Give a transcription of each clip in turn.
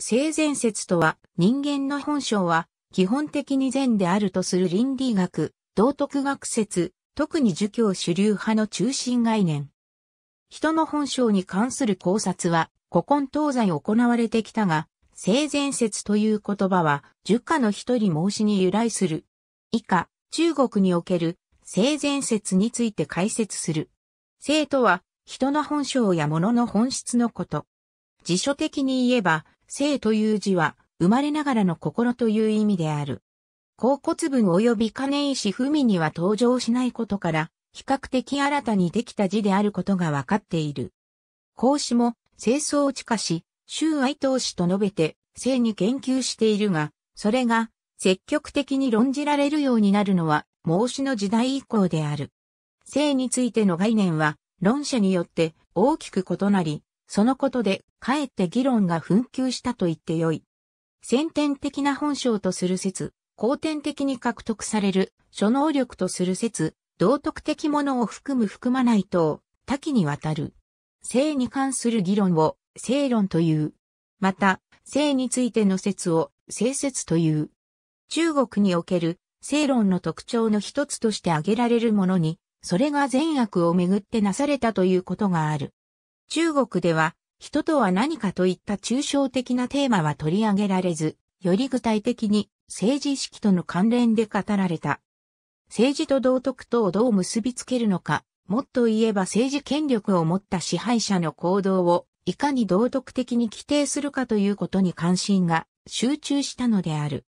性善説とは、人間の本性は、基本的に善であるとする倫理学、道徳学説、特に儒教主流派の中心概念。人の本性に関する考察は、古今東西行われてきたが、性善説という言葉は、儒家の一人申しに由来する。以下、中国における性善説について解説する。性とは、人の本性や物の本質のこと。辞書的に言えば、生という字は、生まれながらの心という意味である。甲骨文及び金石文には登場しないことから、比較的新たにできた字であることが分かっている。孔子も、清掃地下し、周愛投資と述べて、性に研究しているが、それが、積極的に論じられるようになるのは、孟子の時代以降である。性についての概念は、論者によって大きく異なり、そのことで、かえって議論が紛糾したと言ってよい。先天的な本性とする説、後天的に獲得される諸能力とする説、道徳的ものを含む含まないと、多岐にわたる。性に関する議論を、性論という。また、性についての説を、性説という。中国における、性論の特徴の一つとして挙げられるものに、それが善悪をめぐってなされたということがある。中国では、人とは何かといった抽象的なテーマは取り上げられず、より具体的に政治意識との関連で語られた。政治と道徳とをどう結びつけるのか、もっと言えば政治権力を持った支配者の行動をいかに道徳的に規定するかということに関心が集中したのである。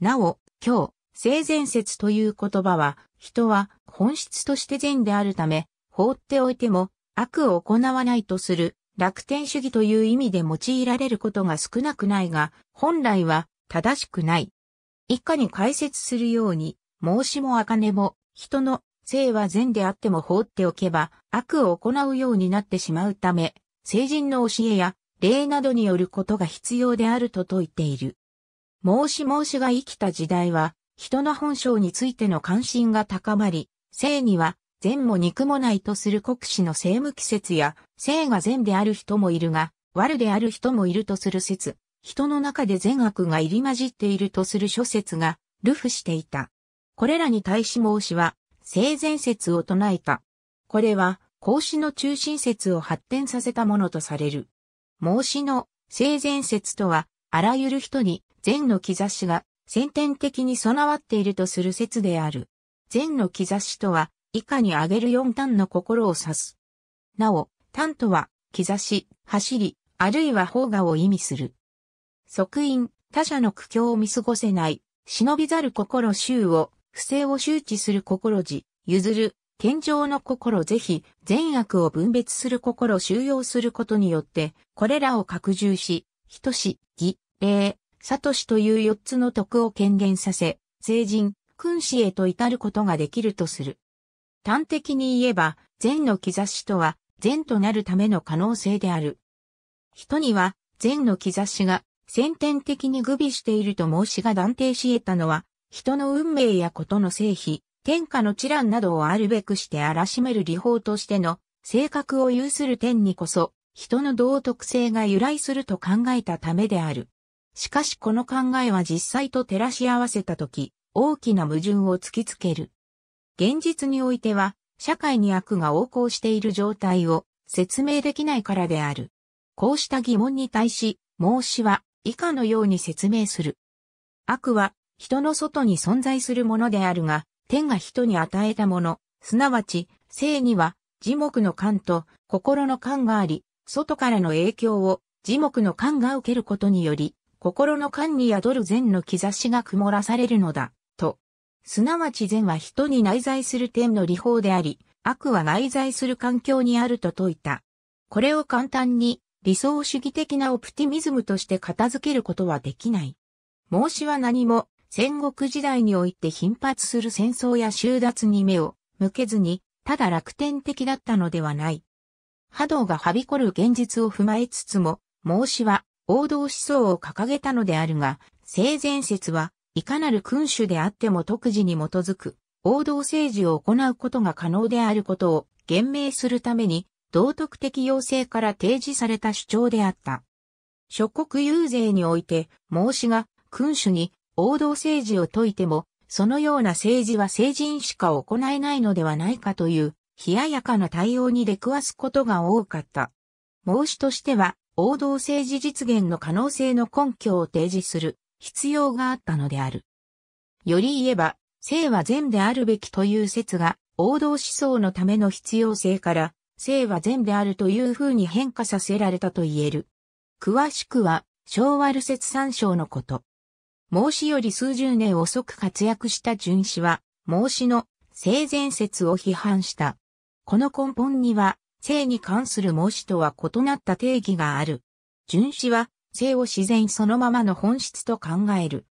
なお、今日、性善説という言葉は、人は本質として善であるため、放っておいても悪を行わないとする楽天主義という意味で用いられることが少なくないが、本来は正しくない。以下に解説するように、孟子も茜も、人の性は善であっても放っておけば、悪を行うようになってしまうため、成人の教えや、礼などによることが必要であると説いている。孟子孟子が生きた時代は、人の本性についての関心が高まり、性には善も憎もないとする国史の性無季節や、性が善である人もいるが、悪である人もいるとする説、人の中で善悪が入り混じっているとする諸説が、流布していた。これらに対し孟子は、性善説を唱えた。これは、孔子の中心説を発展させたものとされる。孟子の性善説とは、あらゆる人に善の兆しが先天的に備わっているとする説である。善の兆しとは、以下に挙げる4単の心を指す。なお、単とは、兆し、走り、あるいは方がを意味する。即因、他者の苦境を見過ごせない、忍びざる心衆を、不正を周知する心地、譲る、天上の心是非、善悪を分別する心収容することによって、これらを拡充し、人し、義、礼、悟しという四つの徳を権限させ、成人、君子へと至ることができるとする。端的に言えば、善の兆しとは、善となるための可能性である。人には、善の兆しが、先天的に具備していると申しが断定し得たのは、人の運命やことの成否、天下の知覧などをあるべくして荒らしめる理法としての、性格を有する天にこそ、人の道徳性が由来すると考えたためである。しかしこの考えは実際と照らし合わせたとき、大きな矛盾を突きつける。現実においては、社会に悪が横行している状態を説明できないからである。こうした疑問に対し、孟子は以下のように説明する。悪は人の外に存在するものであるが、天が人に与えたもの、すなわち、生には、樹木の感と心の感があり、外からの影響を樹木の感が受けることにより、心の感に宿る善の兆しが曇らされるのだ。すなわち善は人に内在する点の理法であり、悪は内在する環境にあると説いた。これを簡単に理想主義的なオプティミズムとして片付けることはできない。孟子は何も戦国時代において頻発する戦争や収奪に目を向けずに、ただ楽天的だったのではない。波動がはびこる現実を踏まえつつも、孟子は王道思想を掲げたのであるが、性善説はいかなる君主であっても特事に基づく、王道政治を行うことが可能であることを言明するために、道徳的要請から提示された主張であった。諸国遊説において、孟子が君主に王道政治を説いても、そのような政治は成人しか行えないのではないかという、冷ややかな対応に出くわすことが多かった。孟子としては、王道政治実現の可能性の根拠を提示する。必要があったのである。より言えば、性は善であるべきという説が、王道思想のための必要性から、性は善であるという風に変化させられたと言える。詳しくは、昭和ル説参照のこと。孟子より数十年遅く活躍した淳子は、孟子の性善説を批判した。この根本には、性に関する孟子とは異なった定義がある。淳子は、性を自然そのままの本質と考える。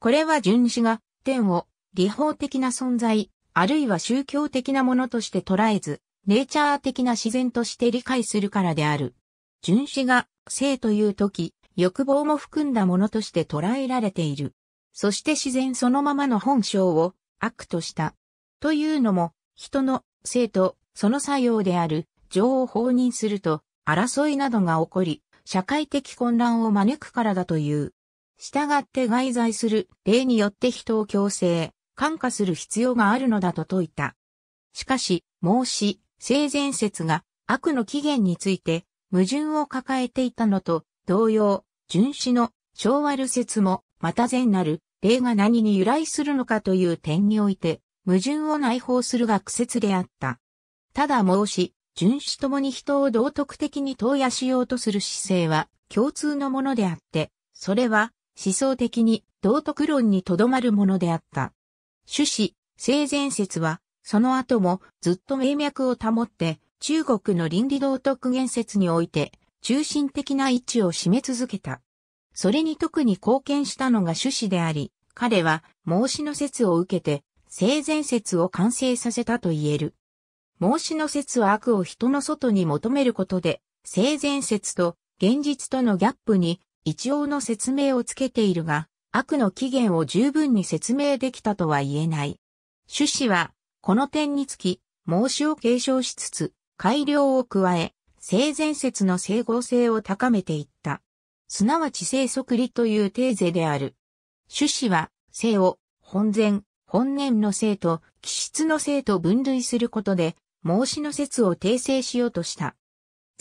これは純子が天を理法的な存在、あるいは宗教的なものとして捉えず、ネイチャー的な自然として理解するからである。純子が性という時、欲望も含んだものとして捉えられている。そして自然そのままの本性を悪とした。というのも、人の性とその作用である情を放任すると争いなどが起こり、社会的混乱を招くからだという。従って外在する例によって人を強制、感化する必要があるのだと説いた。しかし、孟子、性善説が悪の起源について矛盾を抱えていたのと同様、純子の昭和る説もまた善なる例が何に由来するのかという点において矛盾を内包する学説であった。ただ孟子、遵守ともに人を道徳的に投与しようとする姿勢は共通のものであって、それは思想的に道徳論にとどまるものであった。趣旨、性善説は、その後もずっと名脈を保って、中国の倫理道徳言説において、中心的な位置を占め続けた。それに特に貢献したのが趣旨であり、彼は孟子の説を受けて、性善説を完成させたと言える。孟子の説は悪を人の外に求めることで、性善説と現実とのギャップに一応の説明をつけているが、悪の起源を十分に説明できたとは言えない。趣旨は、この点につき、孟子を継承しつつ、改良を加え、性善説の整合性を高めていった。すなわち性即理というテーゼである。趣旨は、性を、本然、本念の性と、気質の性と分類することで、孟子の説を訂正しようとした。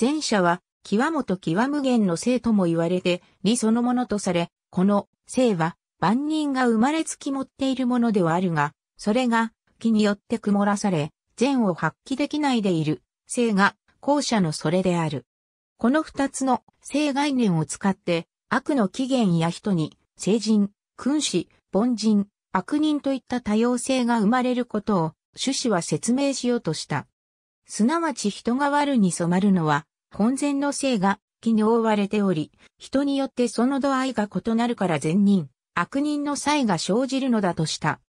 前者は、極元極無限の性とも言われて、理そのものとされ、この性は、万人が生まれつき持っているものではあるが、それが、気によって曇らされ、善を発揮できないでいる、性が、後者のそれである。この二つの性概念を使って、悪の起源や人に、聖人、君子、凡人、悪人といった多様性が生まれることを、趣旨は説明しようとした。すなわち人が悪に染まるのは、本然の性が、気に覆われており、人によってその度合いが異なるから善人、悪人の才が生じるのだとした。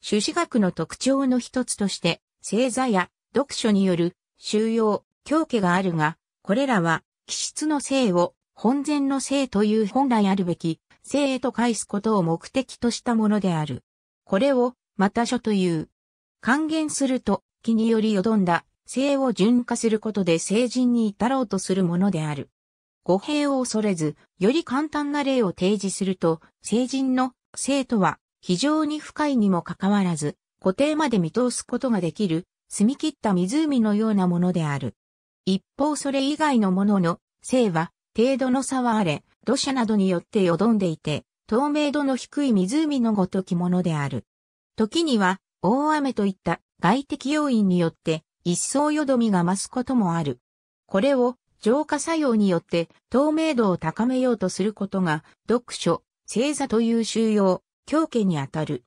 朱子学の特徴の一つとして、星座や読書による収容、狂気があるが、これらは、気質の性を、本然の性という本来あるべき、性へと返すことを目的としたものである。これを、また書という。還元すると、気によりよどんだ性を順化することで成人に至ろうとするものである。語弊を恐れず、より簡単な例を提示すると、成人の性とは非常に深いにもかかわらず、固定まで見通すことができる、澄み切った湖のようなものである。一方それ以外のものの性は、程度の差はあれ、土砂などによってよどんでいて、透明度の低い湖のごときものである。時には、大雨といった外的要因によって、一層よどみが増すこともある。これを浄化作用によって透明度を高めようとすることが読書、正座という収容、狂気にあたる。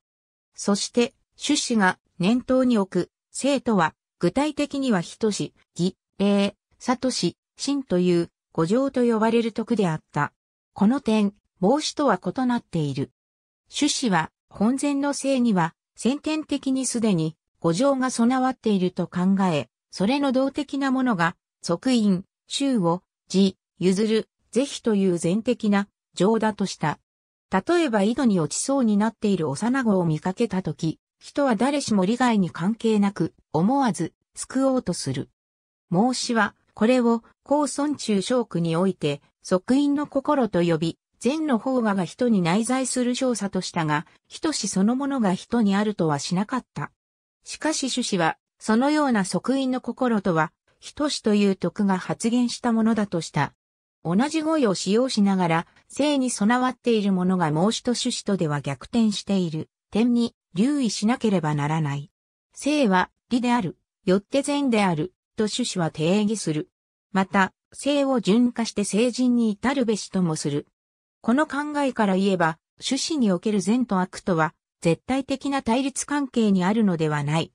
そして種子が念頭に置く生徒は具体的には人し、義、礼、里し、真という五条と呼ばれる徳であった。この点、帽子とは異なっている。種子は本然の性には先天的にすでに五条が備わっていると考え、それの動的なものが、即因、衆を、自、譲る、是非という全的な、情だとした。例えば井戸に落ちそうになっている幼子を見かけたとき、人は誰しも利害に関係なく、思わず、救おうとする。孟子は、これを、高孫中小区において、即因の心と呼び、善の方がが人に内在する少佐としたが、人しそのものが人にあるとはしなかった。しかし趣子は、そのような即位の心とは、等しという徳が発現したものだとした。同じ語彙を使用しながら、性に備わっているものが孟子と趣子とでは逆転している点に留意しなければならない。性は理である、よって善である、と趣子は定義する。また、性を順化して成人に至るべしともする。この考えから言えば、趣子における善と悪とは、絶対的な対立関係にあるのではない。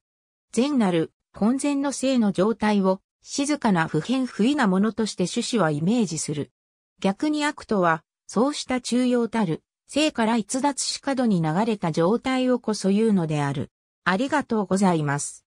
善なる、混然の性の状態を、静かな普遍不意なものとして趣旨はイメージする。逆に悪とは、そうした中央たる、性から逸脱しか度に流れた状態をこそ言うのである。ありがとうございます。